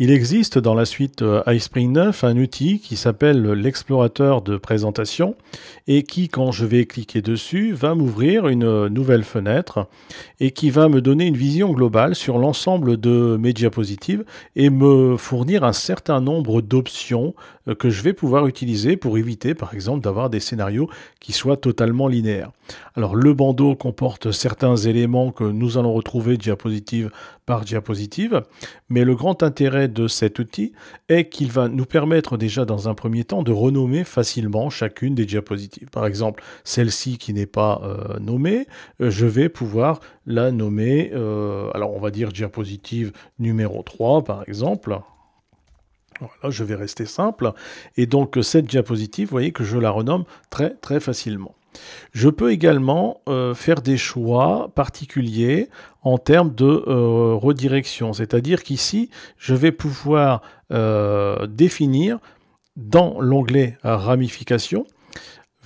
Il existe dans la suite euh, iSpring 9 un outil qui s'appelle l'explorateur de présentation et qui, quand je vais cliquer dessus, va m'ouvrir une euh, nouvelle fenêtre et qui va me donner une vision globale sur l'ensemble de mes diapositives et me fournir un certain nombre d'options euh, que je vais pouvoir utiliser pour éviter, par exemple, d'avoir des scénarios qui soient totalement linéaires. Alors, le bandeau comporte certains éléments que nous allons retrouver diapositives par diapositive, mais le grand intérêt de cet outil est qu'il va nous permettre déjà dans un premier temps de renommer facilement chacune des diapositives. Par exemple, celle-ci qui n'est pas euh, nommée, euh, je vais pouvoir la nommer, euh, alors on va dire diapositive numéro 3 par exemple. Voilà, je vais rester simple. Et donc cette diapositive, voyez que je la renomme très très facilement. Je peux également euh, faire des choix particuliers en termes de euh, redirection, c'est-à-dire qu'ici, je vais pouvoir euh, définir dans l'onglet ramification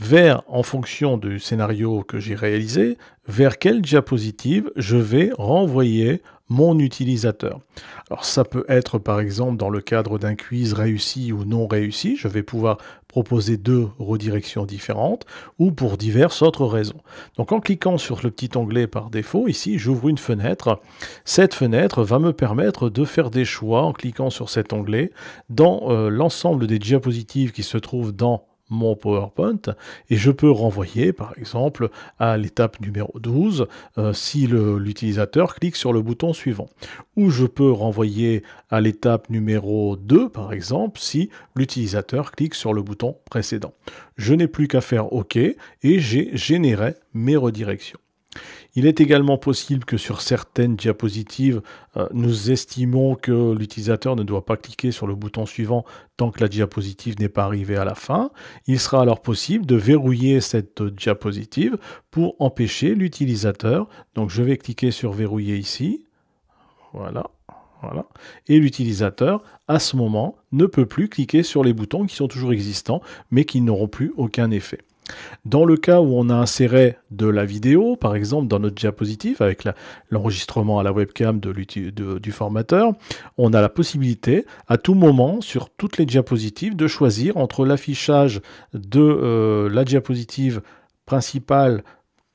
vers, en fonction du scénario que j'ai réalisé, vers quelle diapositive je vais renvoyer mon utilisateur. Alors ça peut être par exemple dans le cadre d'un quiz réussi ou non réussi, je vais pouvoir proposer deux redirections différentes ou pour diverses autres raisons. Donc en cliquant sur le petit onglet par défaut, ici j'ouvre une fenêtre. Cette fenêtre va me permettre de faire des choix en cliquant sur cet onglet dans euh, l'ensemble des diapositives qui se trouvent dans mon PowerPoint et je peux renvoyer par exemple à l'étape numéro 12 euh, si l'utilisateur clique sur le bouton suivant. Ou je peux renvoyer à l'étape numéro 2 par exemple si l'utilisateur clique sur le bouton précédent. Je n'ai plus qu'à faire OK et j'ai généré mes redirections. Il est également possible que sur certaines diapositives, euh, nous estimons que l'utilisateur ne doit pas cliquer sur le bouton suivant tant que la diapositive n'est pas arrivée à la fin. Il sera alors possible de verrouiller cette diapositive pour empêcher l'utilisateur. Donc je vais cliquer sur verrouiller ici. Voilà. Voilà. Et l'utilisateur, à ce moment, ne peut plus cliquer sur les boutons qui sont toujours existants, mais qui n'auront plus aucun effet. Dans le cas où on a inséré de la vidéo, par exemple dans notre diapositive avec l'enregistrement à la webcam du formateur, on a la possibilité à tout moment sur toutes les diapositives de choisir entre l'affichage de euh, la diapositive principale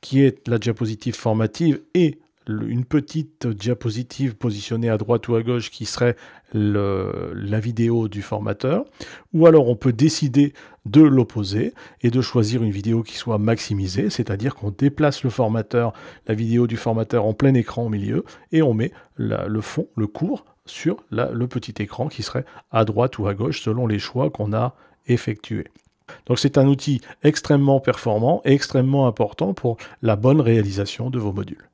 qui est la diapositive formative et une petite diapositive positionnée à droite ou à gauche qui serait la vidéo du formateur, ou alors on peut décider de l'opposer et de choisir une vidéo qui soit maximisée, c'est-à-dire qu'on déplace le formateur, la vidéo du formateur en plein écran au milieu, et on met le fond, le cours, sur le petit écran qui serait à droite ou à gauche selon les choix qu'on a effectués. Donc c'est un outil extrêmement performant et extrêmement important pour la bonne réalisation de vos modules.